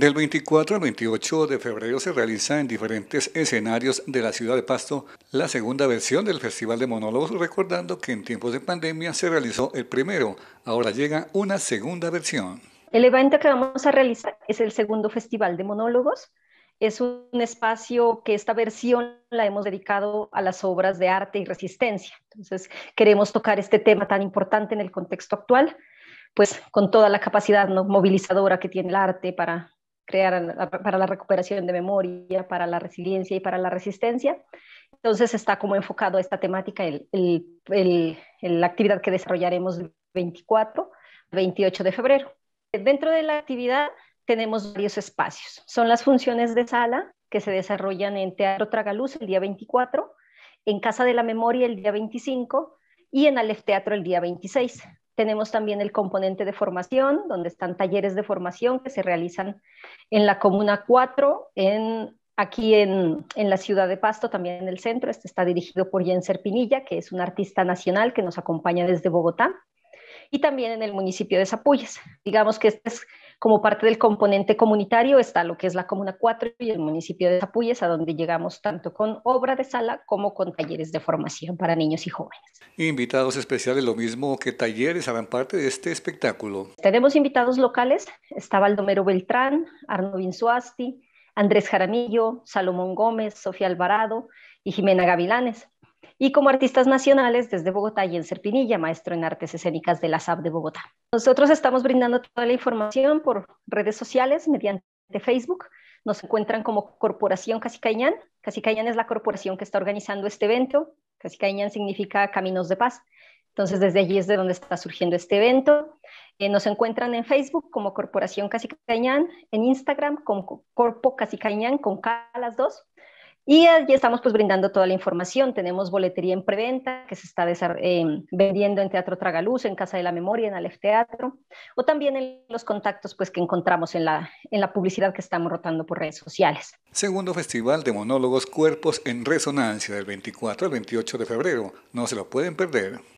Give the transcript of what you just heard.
Del 24 al 28 de febrero se realiza en diferentes escenarios de la ciudad de Pasto la segunda versión del Festival de Monólogos, recordando que en tiempos de pandemia se realizó el primero, ahora llega una segunda versión. El evento que vamos a realizar es el segundo Festival de Monólogos. Es un espacio que esta versión la hemos dedicado a las obras de arte y resistencia. Entonces, queremos tocar este tema tan importante en el contexto actual, pues con toda la capacidad ¿no? movilizadora que tiene el arte para crear para la recuperación de memoria, para la resiliencia y para la resistencia. Entonces está como enfocado esta temática el, la actividad que desarrollaremos el 24, 28 de febrero. Dentro de la actividad tenemos varios espacios. Son las funciones de sala que se desarrollan en Teatro Tragaluz el día 24, en Casa de la Memoria el día 25 y en Alef Teatro el día 26. Tenemos también el componente de formación, donde están talleres de formación que se realizan en la Comuna 4, en, aquí en, en la ciudad de Pasto, también en el centro. Este está dirigido por Jenser Pinilla, que es un artista nacional que nos acompaña desde Bogotá. Y también en el municipio de Zapuyas. Digamos que este es como parte del componente comunitario está lo que es la Comuna 4 y el municipio de Zapuyes, a donde llegamos tanto con obra de sala como con talleres de formación para niños y jóvenes. Invitados especiales, lo mismo que talleres, harán parte de este espectáculo. Tenemos invitados locales, está Baldomero Beltrán, Arno Suasti, Andrés Jaramillo, Salomón Gómez, Sofía Alvarado y Jimena Gavilanes y como artistas nacionales desde Bogotá y en Serpinilla, maestro en artes escénicas de la SAP de Bogotá. Nosotros estamos brindando toda la información por redes sociales mediante Facebook. Nos encuentran como Corporación Casicañán. Casicañán es la corporación que está organizando este evento. Casicañán significa Caminos de Paz. Entonces, desde allí es de donde está surgiendo este evento. Eh, nos encuentran en Facebook como Corporación Casicañán, en Instagram como Corpo Casicañán con K las dos. Y allí estamos pues brindando toda la información. Tenemos boletería en preventa que se está eh, vendiendo en Teatro Tragaluz, en Casa de la Memoria, en Alef Teatro, o también en los contactos pues que encontramos en la, en la publicidad que estamos rotando por redes sociales. Segundo Festival de Monólogos Cuerpos en Resonancia del 24 al 28 de febrero. No se lo pueden perder.